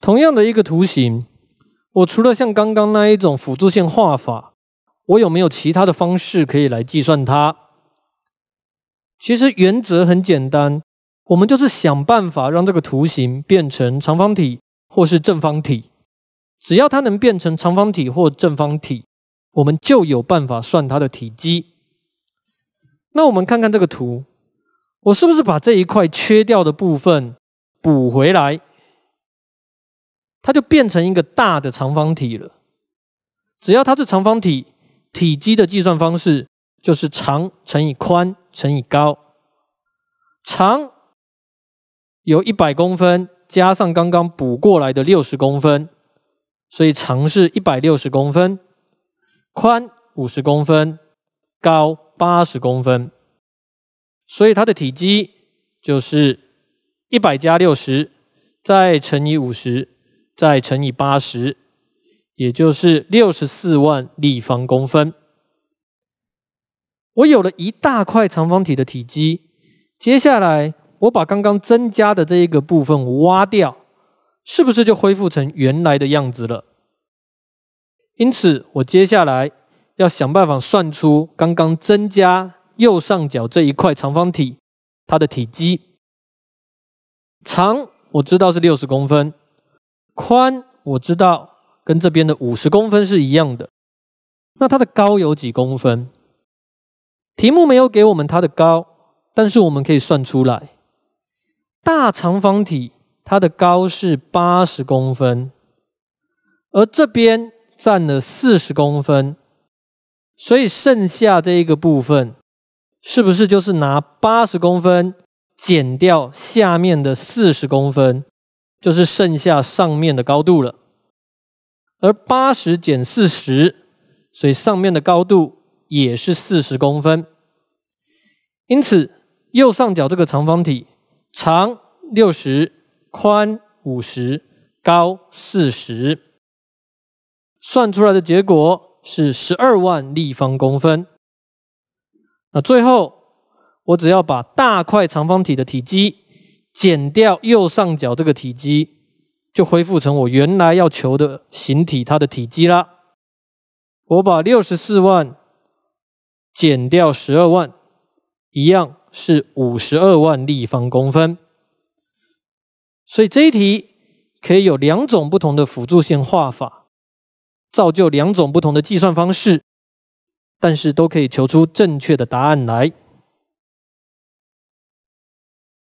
同样的一个图形，我除了像刚刚那一种辅助线画法，我有没有其他的方式可以来计算它？其实原则很简单，我们就是想办法让这个图形变成长方体或是正方体。只要它能变成长方体或正方体，我们就有办法算它的体积。那我们看看这个图，我是不是把这一块缺掉的部分补回来？它就变成一个大的长方体了。只要它是长方体，体积的计算方式就是长乘以宽乘以高。长有一百公分，加上刚刚补过来的六十公分，所以长是一百六十公分，宽五十公分，高八十公分，所以它的体积就是一百加六十再乘以五十。再乘以八十，也就是六十四万立方公分。我有了一大块长方体的体积，接下来我把刚刚增加的这一个部分挖掉，是不是就恢复成原来的样子了？因此，我接下来要想办法算出刚刚增加右上角这一块长方体它的体积。长我知道是六十公分。宽我知道跟这边的五十公分是一样的，那它的高有几公分？题目没有给我们它的高，但是我们可以算出来。大长方体它的高是八十公分，而这边占了四十公分，所以剩下这一个部分，是不是就是拿八十公分减掉下面的四十公分？就是剩下上面的高度了，而八十减四十，所以上面的高度也是四十公分。因此，右上角这个长方体长六十、宽五十、高四十，算出来的结果是十二万立方公分。那最后，我只要把大块长方体的体积。减掉右上角这个体积，就恢复成我原来要求的形体它的体积啦。我把六十四万减掉十二万，一样是五十二万立方公分。所以这一题可以有两种不同的辅助线画法，造就两种不同的计算方式，但是都可以求出正确的答案来。